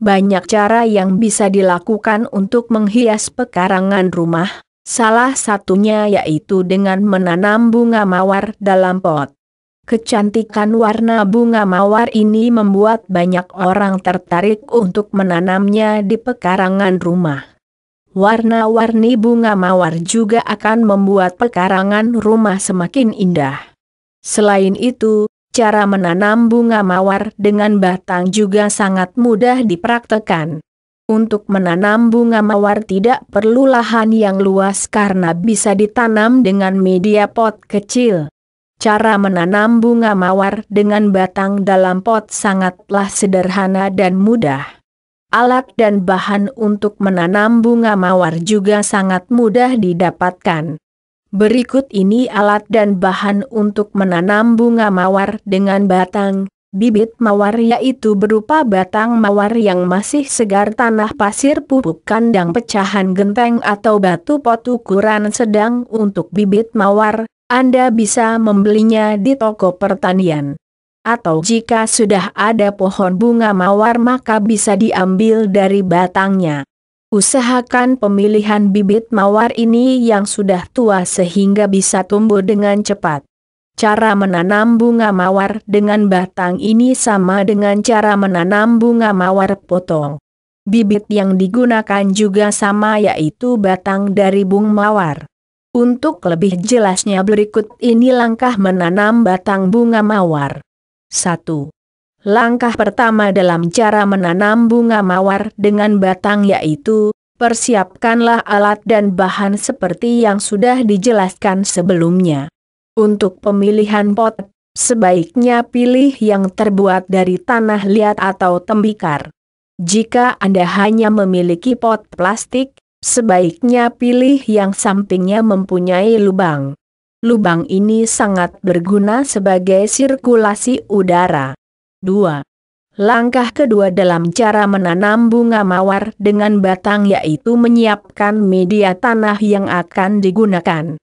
Banyak cara yang bisa dilakukan untuk menghias pekarangan rumah, salah satunya yaitu dengan menanam bunga mawar dalam pot. Kecantikan warna bunga mawar ini membuat banyak orang tertarik untuk menanamnya di pekarangan rumah. Warna-warni bunga mawar juga akan membuat pekarangan rumah semakin indah. Selain itu, Cara menanam bunga mawar dengan batang juga sangat mudah dipraktekan. Untuk menanam bunga mawar tidak perlu lahan yang luas karena bisa ditanam dengan media pot kecil. Cara menanam bunga mawar dengan batang dalam pot sangatlah sederhana dan mudah. Alat dan bahan untuk menanam bunga mawar juga sangat mudah didapatkan. Berikut ini alat dan bahan untuk menanam bunga mawar dengan batang, bibit mawar yaitu berupa batang mawar yang masih segar tanah pasir pupuk kandang pecahan genteng atau batu pot ukuran sedang untuk bibit mawar, Anda bisa membelinya di toko pertanian. Atau jika sudah ada pohon bunga mawar maka bisa diambil dari batangnya. Usahakan pemilihan bibit mawar ini yang sudah tua sehingga bisa tumbuh dengan cepat. Cara menanam bunga mawar dengan batang ini sama dengan cara menanam bunga mawar potong. Bibit yang digunakan juga sama yaitu batang dari bunga mawar. Untuk lebih jelasnya berikut ini langkah menanam batang bunga mawar. 1. Langkah pertama dalam cara menanam bunga mawar dengan batang yaitu, persiapkanlah alat dan bahan seperti yang sudah dijelaskan sebelumnya. Untuk pemilihan pot, sebaiknya pilih yang terbuat dari tanah liat atau tembikar. Jika Anda hanya memiliki pot plastik, sebaiknya pilih yang sampingnya mempunyai lubang. Lubang ini sangat berguna sebagai sirkulasi udara. 2. Langkah kedua dalam cara menanam bunga mawar dengan batang yaitu menyiapkan media tanah yang akan digunakan.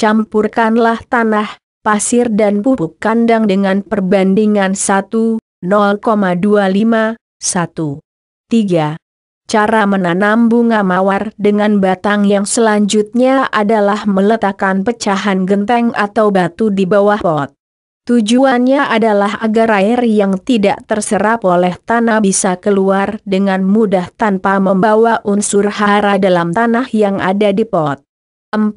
Campurkanlah tanah, pasir dan pupuk kandang dengan perbandingan 1, 1, 3. Cara menanam bunga mawar dengan batang yang selanjutnya adalah meletakkan pecahan genteng atau batu di bawah pot. Tujuannya adalah agar air yang tidak terserap oleh tanah bisa keluar dengan mudah tanpa membawa unsur hara dalam tanah yang ada di pot. 4.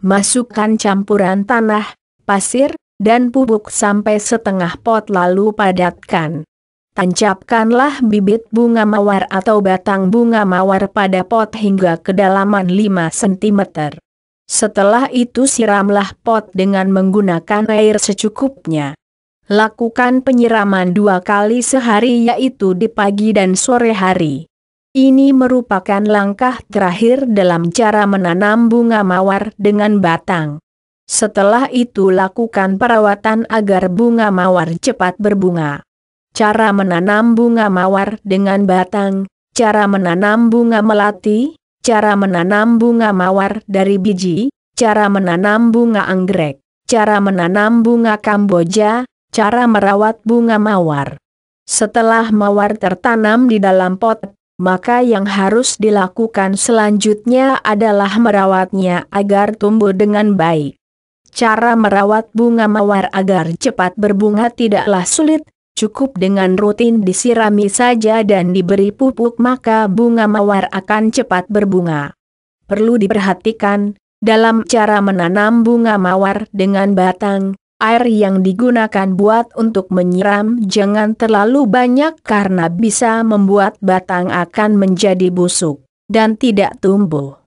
Masukkan campuran tanah, pasir, dan pupuk sampai setengah pot lalu padatkan. Tancapkanlah bibit bunga mawar atau batang bunga mawar pada pot hingga kedalaman 5 cm. Setelah itu siramlah pot dengan menggunakan air secukupnya. Lakukan penyiraman dua kali sehari yaitu di pagi dan sore hari. Ini merupakan langkah terakhir dalam cara menanam bunga mawar dengan batang. Setelah itu lakukan perawatan agar bunga mawar cepat berbunga. Cara menanam bunga mawar dengan batang, cara menanam bunga melati, cara menanam bunga mawar dari biji, cara menanam bunga anggrek, cara menanam bunga kamboja, cara merawat bunga mawar. Setelah mawar tertanam di dalam pot, maka yang harus dilakukan selanjutnya adalah merawatnya agar tumbuh dengan baik. Cara merawat bunga mawar agar cepat berbunga tidaklah sulit, Cukup dengan rutin disirami saja dan diberi pupuk maka bunga mawar akan cepat berbunga. Perlu diperhatikan, dalam cara menanam bunga mawar dengan batang, air yang digunakan buat untuk menyiram jangan terlalu banyak karena bisa membuat batang akan menjadi busuk dan tidak tumbuh.